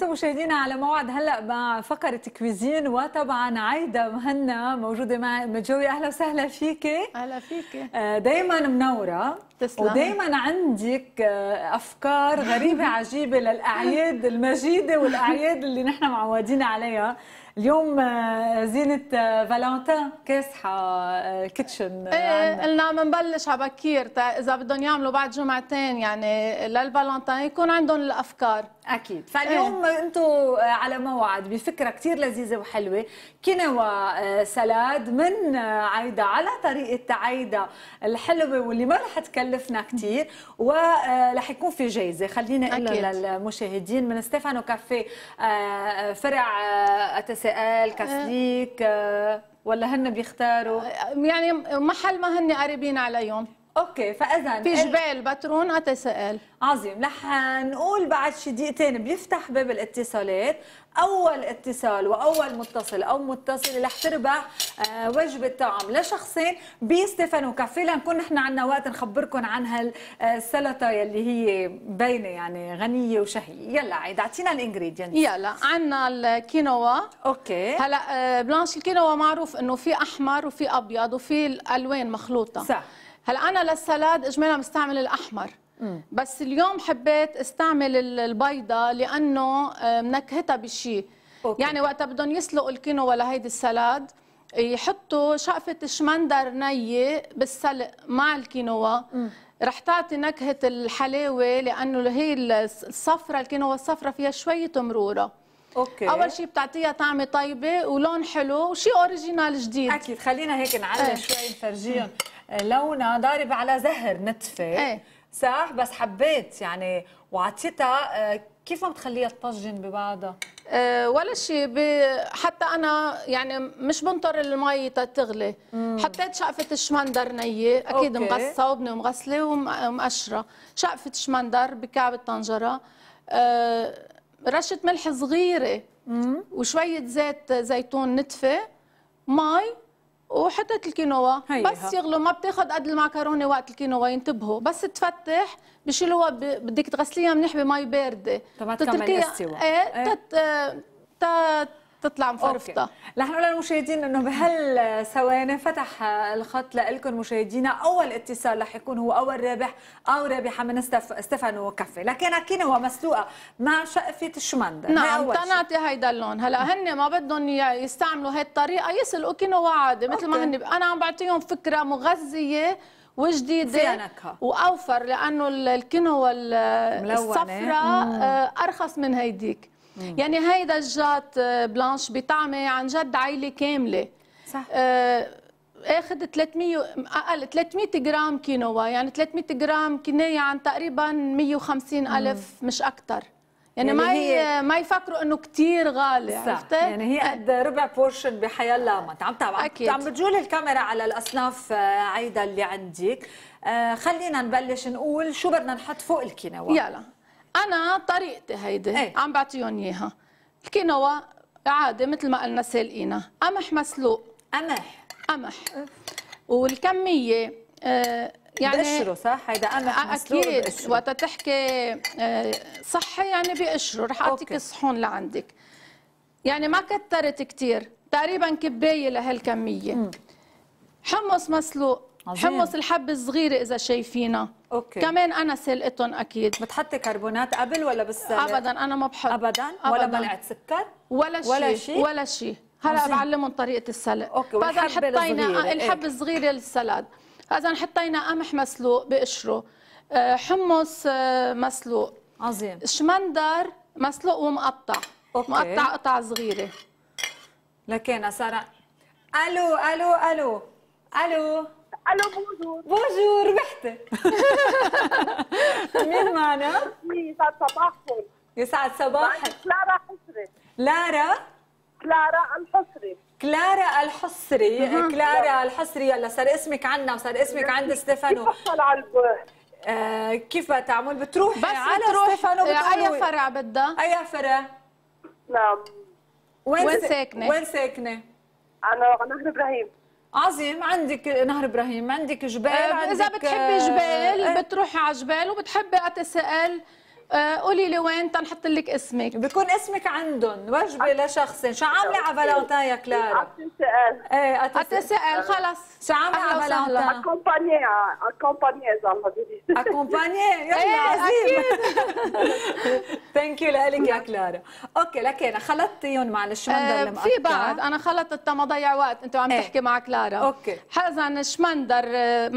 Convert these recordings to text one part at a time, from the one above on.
انتم مشاهدينا على موعد هلا مع فقره كويزين وطبعا عايده مهنا موجوده مع مجوي اهلا وسهلا فيكي اهلا فيكي آه، دائما منوره تسلم ودائما عندك آه، افكار غريبه عجيبه للاعياد المجيده والاعياد اللي نحن معودين عليها اليوم آه، زينة فالنتين كاسحة كيتشن ايه قلنا منبلش على بكير اذا بدهم يعملوا بعد جمعتين يعني للفالنتين يكون عندهم الافكار اكيد فاليوم إيه. انتم آه، على موعد بفكره كثير لذيذه وحلوه كينوا آه، سلاد من آه، عايده على طريقه عايده الحلوه واللي ما رح تكلفنا كثير ورح يكون في جائزه خلينا نقول للمشاهدين من ستيفانو كافيه فرع اتساءل كاسليك ولا هن بيختاروا يعني محل ما هن قريبين عليهم اوكي فاذا في جبال بترون اتساءل عظيم رح نقول بعد شي دقيقتين بيفتح باب الاتصالات اول اتصال واول متصل او متصل رح تربح آه وجبه طعام لشخصين بستيفانو كافيه لنكون نحن عندنا وقت نخبركم عن هالسلطه آه، يلي هي باينه يعني غنيه وشهيه يلا عيد اعطينا الانجريدينت يلا عندنا الكينوا اوكي هلا آه، بلانش الكينوا معروف انه في احمر وفي ابيض وفي الالوان مخلوطه صح هلا انا للسلاد اجمالا بستعمل الاحمر بس اليوم حبيت استعمل البيضه لانه آه، منكهتها بشيء يعني وقتها بدهم يسلقوا الكينو ولا هيدي السلاد يحطوا شقفة شمندر نية بالسلق مع الكينوا رح تعطي نكهة الحلاوة لأنه هي الصفرة الكينوا الصفرة فيها شوية مرورة اوكي اول شيء بتعطيها طعمه طيبه ولون حلو وشيء اوريجينال جديد اكيد خلينا هيك نعلم إيه. شوي نفرجيهم لونها ضارب على زهر نتفه إيه. صح بس حبيت يعني وعطيتها آه، كيف ما تخليها تطجن ببعضها؟ أه ولا شيء حتى انا يعني مش بنطر المي تغلي مم. حطيت شقفه الشمندر نيه اكيد مغصه وبني ومغسله ومقشره شقفه شمندر بكعب الطنجره أه رشه ملح صغيره مم. وشويه زيت زيتون نتفه مي وحطيت الكينوا بس يغلوا ما بتاخذ قد المعكرونه وقت الكينوا ينتبهوا بس تفتح بشيلوها ب... بدك تغسليها منيح بمي بارده تبعت كمان السوا ايه, ايه. تت... آه، تطلع مفرفطه رح نقول للمشاهدين انه بهالثواني فتح الخط لكم مشاهدينا اول اتصال رح يكون هو اول رابح او رابحه من استف... ستيفانو كافي لكن كينوا مسلوقه مع شقفه الشمندر نعم تنعطي هيدا اللون هلا نعم. هن ما بدهم يستعملوا هاي الطريقه يسلقوا كينوا عادي مثل ما هن انا عم بعطيهم فكره مغذيه وجديده واوفر لانه الكينوا الصفراء آه، ارخص من هيديك يعني هيدا الجات آه، بلانش بطعمه عن جد عائله كامله صح آه، اخذ 300 اقل 300 جرام كينوا يعني 300 جرام كنايه عن تقريبا 150 الف مم. مش اكثر يعني, يعني ما هي ما يفكروا انه كثير غالي صح عرفتي؟ يعني هي قد ربع بورشن بحياة الله عم طبعا أكيد. عم بتجول الكاميرا على الاصناف آه، عايده اللي عندك خلينا نبلش نقول شو بدنا نحط فوق الكينوا يلا انا طريقتي هيدي ايه؟ عم بعطيهم اياها الكينوا عادي مثل ما قلنا سالقينا قمح مسلوق قمح قمح والكميه آه، يعني بقشره صح هيدا قمح آه، مسلوق اكيد وقت تحكي آه، صحي يعني بقشره رح اعطيك الصحون لعندك يعني ما كترت كثير تقريبا كبايه لهالكميه حمص مسلوق حمص الحبة الصغيرة إذا شايفينها أوكي. كمان أنا سلقتهم أكيد بتحطي كربونات قبل ولا بالسلق؟ أبدا أنا ما بحط أبدا, ولا بلعت سكر؟ ولا شيء ولا شيء ولا شيء هلا بعلمهم طريقة السلق أوكي بعدين حطينا آه، إيه. الحبة الصغيرة للسلاد إذا حطينا قمح مسلوق بقشره آه، حمص آه، مسلوق عظيم شمندر مسلوق ومقطع أوكي. مقطع قطع صغيرة لكينا سارة ألو ألو ألو ألو الو بونجور بونجور ربحتي مين معنا؟ يسعد صباحكم يسعد صباحك كلارا حسري لارا كلارا الحصري كلارا الحصري كلارا الحصري يلا صار اسمك عنا وصار اسمك عند ستيفانو كيف على البحر آه كيف بتعمل بتروح بس على بتروح ستيفانو اي فرع بدها اي فرع نعم وين, وين ساكنه وين ساكنه انا على نهر ابراهيم عظيم عندك نهر ابراهيم عندك جبال آه، عندك اذا بتحبي جبال آه، آه. بتروحي على جبال وبتحبي اتسائل آه، قولي لي وين تنحط لك اسمك بكون اسمك عندهم وجبه لشخص شو عامله على فالنتين يا كلارا؟ تسال ايه تسال أه. خلص شو عامله على فالنتين؟ اكومبانيا اكومبانيا اكومبانيا يلا عظيم ثانك يو لك يا كلارا اوكي لكن خلطتيهم معلش ما آه، في بعض انا خلطت ما ضيع وقت انت عم إيه. تحكي مع كلارا اوكي حزن شمندر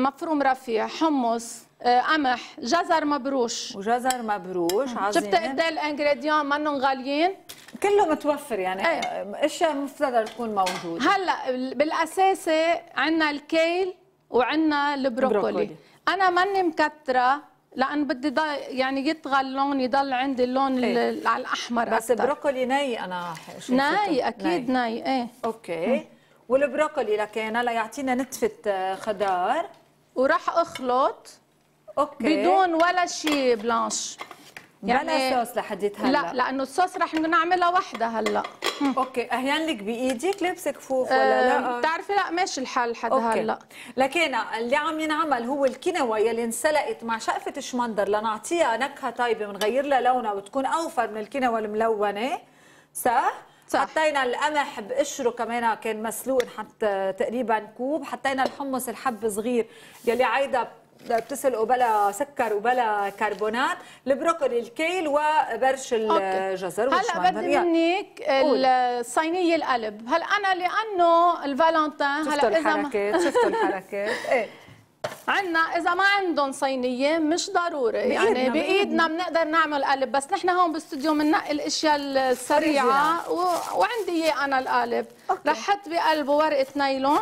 مفروم رفيع حمص قمح آه، جزر مبروش وجزر مبروش عظيم شفت قد ايه الانجريديون منهم غاليين كله متوفر يعني إيه. اشياء مفترض تكون موجوده هلا بالاساس عندنا الكيل وعندنا البروكولي انا ماني مكتره لان بدي ضل يعني يطغى اللون يضل عندي اللون على إيه. الاحمر بس أكتر. بروكولي ناي انا ناي اكيد ناي, ايه اوكي والبروكولي لكن هلا يعطينا نتفه آه، خضار وراح اخلط اوكي بدون ولا شيء بلانش يعني ولا صوص لحديت هلا لا لانه الصوص رح نعملها وحده هلا اوكي اهين لك بايدك لابسه كفوف آه، ولا أه لا بتعرفي لا ماشي الحال لحد هلا لكن اللي عم ينعمل هو الكينوا يلي انسلقت مع شقفه الشمندر لنعطيها نكهه طيبه بنغير لها لونها وتكون اوفر من الكينوا الملونه صح صح. حطينا القمح بقشره كمان كان مسلوق حتى تقريبا كوب حطينا الحمص الحب صغير يلي عايده بتسل بلا سكر وبلا كربونات البروكولي الكيل وبرش الجزر هلا بدي منك الصينيه القلب هلا انا لانه الفالنتين هلا اذا الحركات شفتوا الحركات ايه عندنا اذا ما عندهم صينيه مش ضروري يعني بايدنا بنقدر نعمل قالب بس نحن هون بالاستوديو بننقي الاشياء السريعه و... وعندي اياه انا القالب رح احط بقلبه ورقه نايلون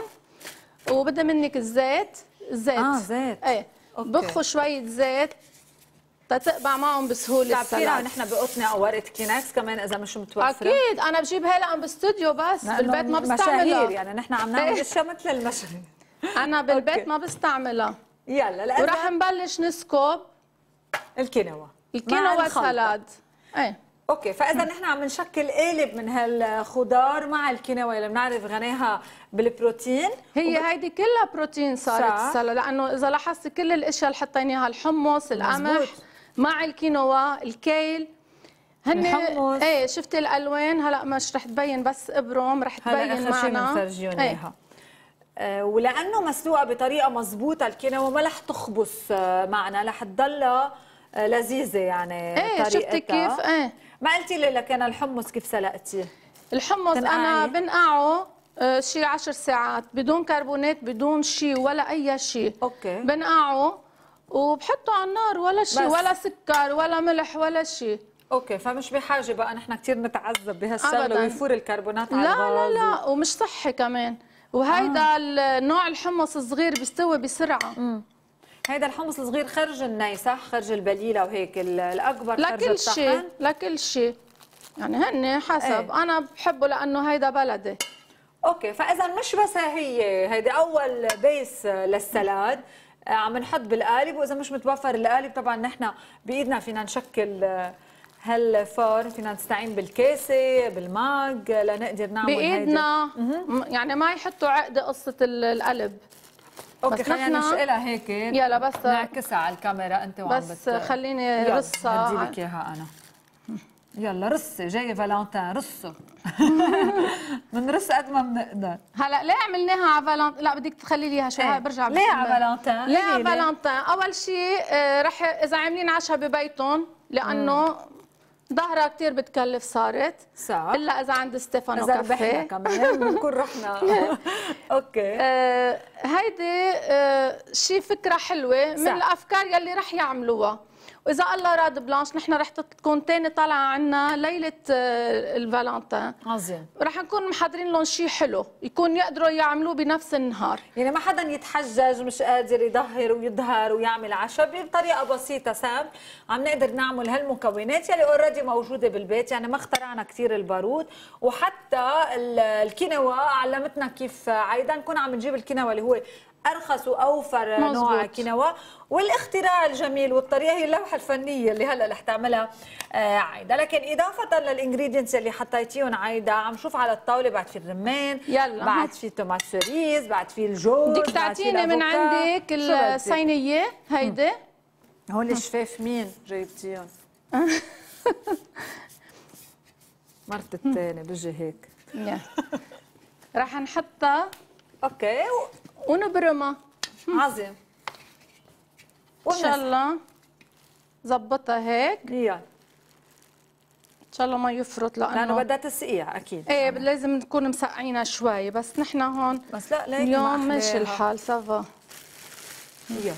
وبدي منك الزيت زيت اه زيت ايه بخوا شويه زيت تتقبع معهم بسهوله السلطه نحن بقطنا او ورقه كيناكس كمان اذا مش متوفره اكيد انا بجيب هلا باستوديو بس بالبيت ما بستعملها يعني نحن عم نعمل إيه. اشياء مثل المشاهير انا بالبيت ما بستعملها يلا لأ وراح نبلش نسكب الكينوا الكينوا سلاد ايه اوكي فاذا نحن عم نشكل قالب من هالخضار مع الكينوا اللي بنعرف غناها بالبروتين هي وب... هيدي كلها بروتين صارت السله لانه اذا لاحظتي كل الاشياء اللي حطيناها الحمص القمح مع الكينوا الكيل هن الحمص. ايه شفتي الالوان هلا مش رح تبين بس ابرم رح تبين هلأ معنا ايه. آه ولانه مسلوقه بطريقه مضبوطه الكينوا ما رح تخبص آه، معنا رح تضلها آه، لذيذه يعني ايه شفتي كيف ايه ما قلتي لي لك انا الحمص كيف سلقتيه الحمص انا آية. بنقعه آه، شي 10 ساعات بدون كربونات بدون شي ولا اي شيء اوكي بنقعه وبحطه على النار ولا شيء ولا سكر ولا ملح ولا شيء اوكي فمش بحاجه بقى نحن كثير نتعذب بهالسله ويفور الكربونات على لا لا لا ومش صحي كمان وهيدا آه. نوع الحمص الصغير بيستوي بسرعه مم. هذا الحمص الصغير خرج الني صح خرج البليله وهيك الاكبر لكل شيء لكل شيء يعني هن حسب ايه؟ انا بحبه لانه هيدا بلدي اوكي فاذا مش بس هي هيدي اول بيس للسلاد آه، عم نحط بالقالب واذا مش متوفر القالب طبعا نحن بايدنا فينا نشكل آه، هالفور فينا نستعين بالكاسه بالماج لنقدر نعمل بايدنا يعني ما يحطوا عقده قصه القلب اوكي خلينا نشقلها هيك يلا بس نعكسها على الكاميرا انت وعم بس بت... خليني رصه بدي لك اياها انا يلا رصي جاي فالنتين رصه بنرص قد ما بنقدر هلا ليه عملناها على فالنتين لا بدك تخلي لي اياها شوي ايه. برجع ليه على فالنتين ليه على فالنتين اول شيء آه، رح اذا عاملين عشاء ببيتهم لانه ظهرها كثير بتكلف صارت صح الا اذا عند ستيفانو اذا ربحنا كمان بنكون رحنا اوكي آه هيدي آه شي فكره حلوه من صح. الافكار يلي رح يعملوها واذا الله راد بلانش نحن رح تكون ثاني طالعه عنا ليله آه، الفالنتين عظيم رح نكون محضرين لهم شيء حلو يكون يقدروا يعملوه بنفس النهار يعني ما حدا يتحجج مش قادر يظهر ويظهر ويعمل عشاء بطريقه بسيطه سام عم نقدر نعمل هالمكونات يلي اوريدي موجوده بالبيت يعني ما اخترعنا كثير البارود وحتى الكينوا علمتنا كيف عايدا آه، نكون عم نجيب الكينوا اللي هو ارخص واوفر نوع كينوا والاختراع الجميل والطريقه هي اللوحه الفنيه اللي هلا رح تعملها آه، عايده لكن اضافه للانجريدينتس اللي حطيتيهم عايده عم شوف على الطاوله بعد في الرمان يلا بعد في توماس سوريز بعد في الجوز بدك تعطيني من عندك الصينيه هيدي هول الشفاف مين جايبتيهم مرت الثانيه بيجي هيك رح نحطها اوكي ونبرمها عظيم ان شاء الله ظبطها هيك يلا ان شاء الله ما يفرط لانه لانه بدها تسقيع اكيد ايه لازم نكون مسقعينها شوي بس نحن هون بس لا ليك اليوم ماشي الحال سافا يلا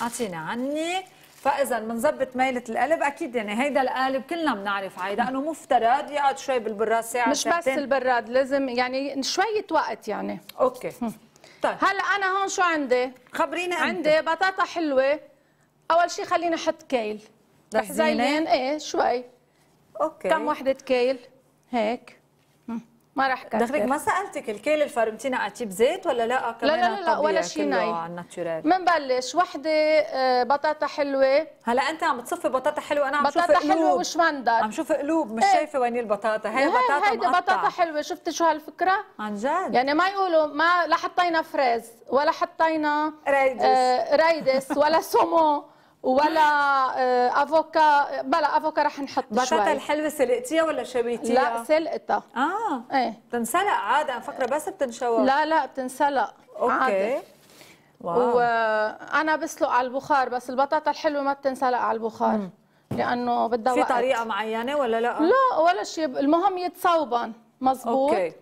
اعطينا عني فاذا بنظبط ميله القلب اكيد يعني هيدا القالب كلنا بنعرف عايده انه مفترض يقعد شوي بالبراد ساعه مش ساعتين. بس البراد لازم يعني شويه وقت يعني اوكي طيب. هلا انا هون شو عندي خبرينا عندي بطاطا حلوه اول شيء خليني احط كيل رح زينين؟ ايه شوي اوكي كم وحده كيل هيك ما راح كثر دغري ما سالتك الكيل الفارمتينا اعطيه بزيت ولا لا كمان لا لا لا ولا شيء ناي منبلش وحده آه، بطاطا حلوه هلا انت عم تصفي بطاطا حلوه انا عم بطاطا شوف قلوب حلوه وشمندر عم شوف قلوب مش ايه. شايفه وين البطاطا هي بطاطا هيدي بطاطا حلوه شفتي شو هالفكره عن جد يعني ما يقولوا ما لا حطينا فريز ولا حطينا رايدس آه رايدس ولا سومو ولا آه، افوكا بلا افوكا رح نحط شوي بطاطا الحلوه سلقتيها ولا شويتيها؟ لا سلقتها اه ايه بتنسلق عادي على فكره بس بتنشوى لا لا بتنسلق اوكي واو. وانا آه، بسلق على البخار بس البطاطا الحلوه ما بتنسلق على البخار مم. لانه بدها في طريقه معينه ولا لا؟ لا ولا شيء المهم يتصوبن مزبوط اوكي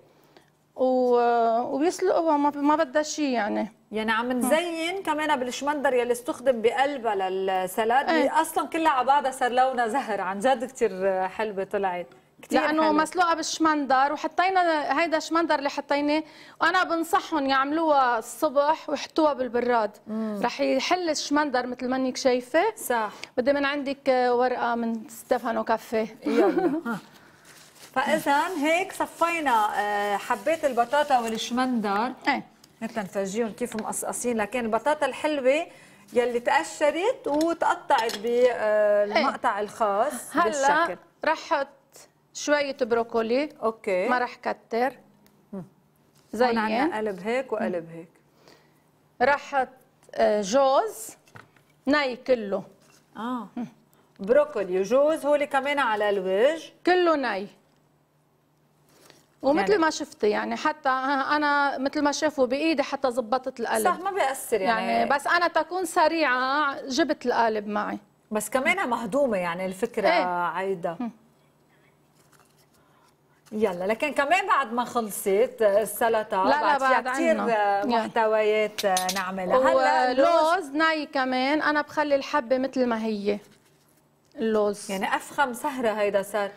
و... آه، وبيسلقوها ما بدها شيء يعني يعني عم نزين كمان بالشمندر يلي استخدم بقلبها للسلاد ايه. اصلا كلها على بعضها صار لونها زهر عن جد كثير حلوه طلعت كثير لانه مسلوقه بالشمندر وحطينا هيدا الشمندر اللي حطيناه وانا بنصحهم يعملوها الصبح ويحطوها بالبراد مم. رح يحل الشمندر مثل ما انك شايفه صح بدي من عندك ورقه من ستيفانو كافيه يلا فاذا هيك صفينا آه، حبيت البطاطا والشمندر ايه. مثلا نفرجيهم كيف مقصقصين لكن البطاطا الحلوه يلي تقشرت وتقطعت بالمقطع آه، إيه. الخاص هلا بالشكل رح شويه بروكولي اوكي ما رح كتر زي هون قلب هيك وقلب هيك رح آه، جوز ني كله اه بروكولي وجوز هو اللي كمان على الوجه كله ني ومثل يعني ما شفتي يعني حتى انا مثل ما شافوا بايدي حتى زبطت القلب صح ما بيأثر يعني, يعني بس انا تكون سريعه جبت القالب معي بس كمان مهضومه يعني الفكره ايه؟ عايده يلا لكن كمان بعد ما خلصت السلطه لا لا بعد كثير يعني. محتويات يعني. نعملها هلا اللوز ناي كمان انا بخلي الحبه مثل ما هي اللوز يعني افخم سهره هيدا صار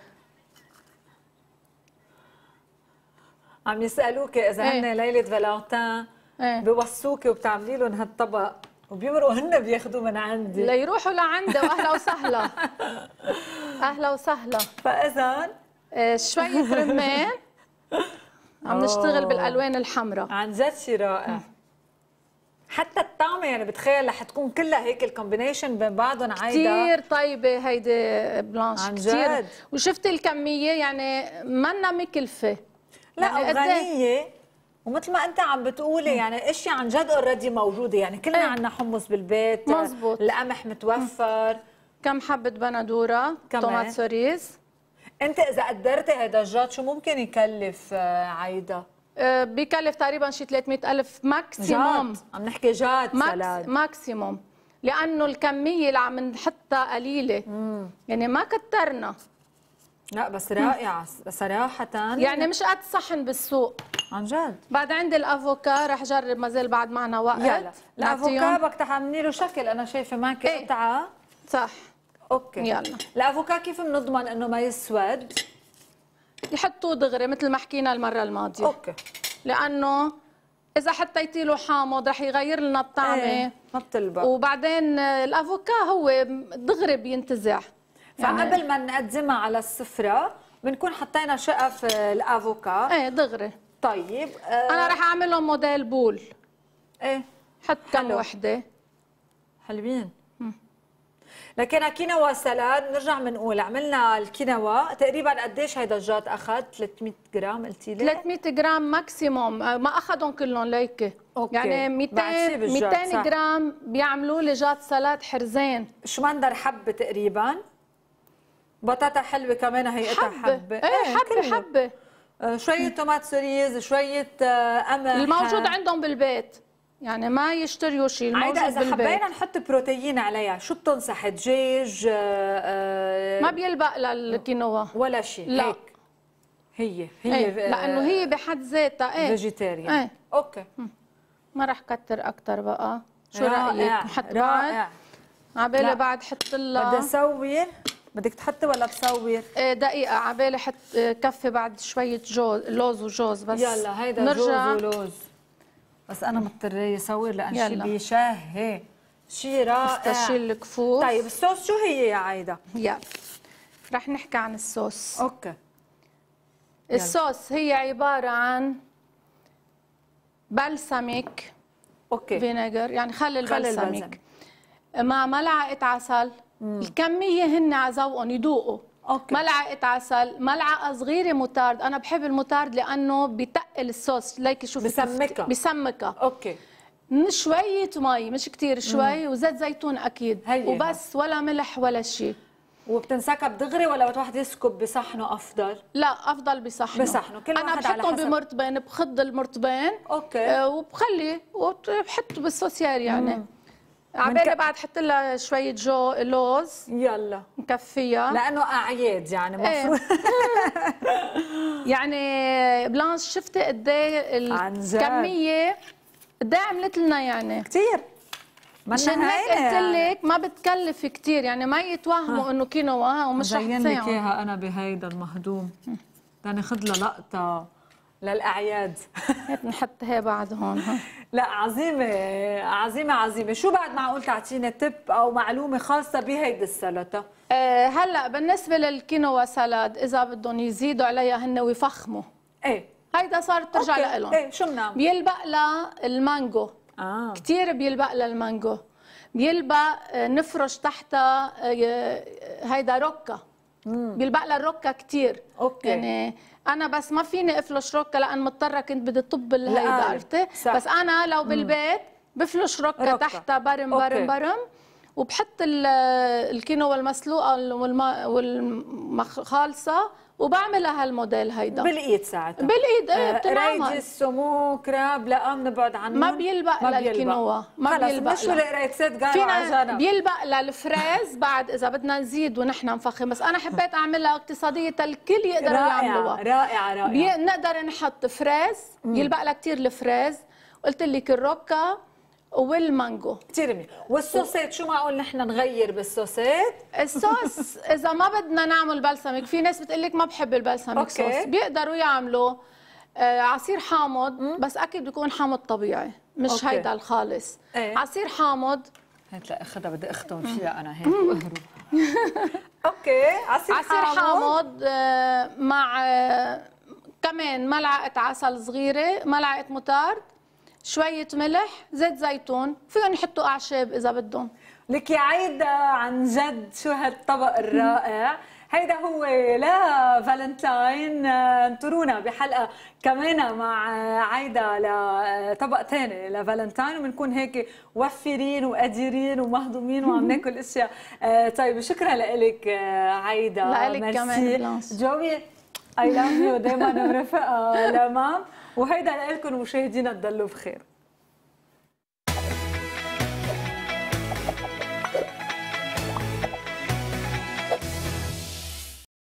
عم يسالوك اذا إيه. هن ليله فالنتين ايه. بوصوك وبتعملي لهم هالطبق وبيمرقوا هن بياخذوا من عندي ليروحوا لعندي واهلا وسهلا اهلا وسهلا فاذا إيه، شويه رمان عم نشتغل بالالوان الحمراء عن جد شيء رائع حتى الطعمه يعني بتخيل رح تكون كلها هيك الكومبينيشن بين بعضهم عايده كثير طيبه هيدي بلانش عن جد وشفتي الكميه يعني منا مكلفه لا يعني إيه؟ غنيه ومثل ما انت عم بتقولي يعني اشياء عن جد اوريدي موجوده يعني كلنا ايه. عندنا حمص بالبيت مزبوط. القمح متوفر كم حبه بندوره طماط سوريز انت اذا قدرتي هذا الجات شو ممكن يكلف آه، عايده آه، بيكلف بكلف تقريبا شي 300 الف ماكسيموم عم نحكي جات ماكس سلاد ماكسيموم لانه الكميه اللي عم نحطها قليله مم. يعني ما كترنا لا بس رائعة صراحة يعني مش قد صحن بالسوق عن جد بعد عندي الافوكا رح جرب ما زال بعد معنا وقت يلا الافوكا بدك تعملي له شكل انا شايفة معك إيه. قطعة ايه؟ صح اوكي يلا الافوكا كيف بنضمن انه ما يسود؟ يحطوه دغري مثل ما حكينا المرة الماضية اوكي لأنه إذا حطيتي له حامض رح يغير لنا الطعمة ايه ما بتلبق وبعدين الافوكا هو دغري بينتزع يعني فقبل ما نقدمها على السفره بنكون حطينا شقف آه، الافوكا ايه دغري طيب آه، انا رح اعمل لهم موديل بول ايه حط كم وحده حلوين لكن كينوا سلاد بنرجع بنقول عملنا الكينوا تقريبا قديش هيدا الجات اخذ 300 جرام قلتي لي 300 جرام ماكسيموم آه، ما اخذهم كلهم ليكي أوكي. يعني 200 200 جرام بيعملوا لي جات سلاد حرزين شمندر حبه تقريبا بطاطا حلوه كمان هيئتها حبه ايه, إيه، حبه حبه آه، شويه تومات سوريز شويه قمح آه، الموجود عندهم بالبيت يعني ما يشتريوا شيء الموجود بالبيت إذا حبينا نحط بروتين عليها شو بتنصح دجاج آه، ما بيلبق للكينوا ولا شيء لا هيك. هي هي ايه. لانه هي بحد ذاتها ايه فيجيتيريان ايه. اوكي ما راح كتر اكثر بقى شو رايك رائع رائع على بالي بعد حط لها بدي اسوي بدك تحطي ولا تصور؟ إيه، دقيقة عبالي حط إيه، كفي بعد شوية جوز لوز وجوز بس يلا هيدا نرجع. جوز ولوز بس أنا مضطرة صور لأن شي بيشهي شي رائع استشيل الكفوف طيب الصوص شو هي يا عايدة؟ يلا رح نحكي عن الصوص اوكي الصوص يلا. هي عبارة عن بلسميك اوكي فينيجر يعني خل البلسميك خل البلسم. مع ملعقة عسل الكميه هن ذوقهم يذوقوا أوكي. ملعقه عسل ملعقه صغيره مطارد انا بحب المطارد لانه بتقل الصوص ليك شوف بسمكها بسمكها اوكي شوية مي مش كتير شوي وزيت زيتون أكيد هيها. وبس ولا ملح ولا شيء وبتنسكب دغري ولا وقت واحد يسكب بصحنه افضل؟ لا افضل بصحنه بصحنه كل انا بحطهم بمرتبين بخض المرتبين اوكي آه وبخلي وبحطه بالسوسيار يعني مم. عبالي ك... بعد حط لها شويه جو لوز يلا مكفيها لانه اعياد يعني إيه. مفروض يعني بلانش شفتي قد ايه الكميه قد ايه عملت لنا يعني كثير مشان هيك قلت لك ما بتكلف كثير يعني ما يتوهموا انه كينوا ومش رح لك اياها انا بهيدا المهضوم يعني خذ لها لقطه للاعياد هي بعد هون ها. لا عظيمه عظيمه عظيمه شو بعد معقول تعطينا تب او معلومه خاصه بهيدي السلطه أه هلا بالنسبه للكينوا سلاد اذا بدهم يزيدوا عليها هن ويفخموا ايه هيدا صارت ترجع لهم ايه شو بنعمل بيلبق لها المانجو آه. كثير بيلبق لها المانجو بيلبق آه، نفرش تحتها آه، هيدا روكا بيلبق روكه كتير اوكي يعني انا بس ما فيني افلش روكه لان مضطره كنت بدي طب الهيدا عرفتي بس انا لو بالبيت بفلش روكه, تحتها برم برم برم وبحط الكينو والمسلوقه والخالصه وبعمل هالموديل هيدا بالايد ساعتها بالايد ايه آه، بتنعمل ريجس السمو كراب لا آه، بنبعد عنه ما بيلبق للكينوا ما بيلبق خلص مش قرايه سيت قال على بيلبق للفريز بعد اذا بدنا نزيد ونحن نفخم بس انا حبيت اعملها اقتصاديه تالكل يقدروا يعملوها رائعه رائعه بنقدر نحط فريز يلبق لها كثير الفريز قلت لك الروكا والمانجو ترمي والصوصات شو معقول نحن نغير بالصوصات الصوص اذا ما بدنا نعمل بلسمك في ناس بتقول لك ما بحب البلسمك أوكي. صوص بيقدروا يعملوا آه، عصير حامض بس اكيد بيكون حامض طبيعي مش أوكي. هيدا الخالص ايه؟ عصير حامض هات لا اخذها بدي اختم فيها انا هيك واهرب اوكي عصير, عصير حامض, حامض آه، مع آه، كمان ملعقه عسل صغيره ملعقه مطارد شوية ملح زيت زيتون فيهم يحطوا أعشاب إذا بدهم لك يا عيدة عن جد شو هالطبق الرائع هيدا هو لا فالنتاين آه، انطرونا بحلقه كمان مع آه، عايده لطبق آه، ثاني لفالنتاين وبنكون هيك وفرين وقادرين ومهضومين وعم ناكل اشياء طيب شكرا لك عايده لك كمان جوي اي لاف يو دائما رفقة لمام وهيدا لكم مشاهدينا تضلوا بخير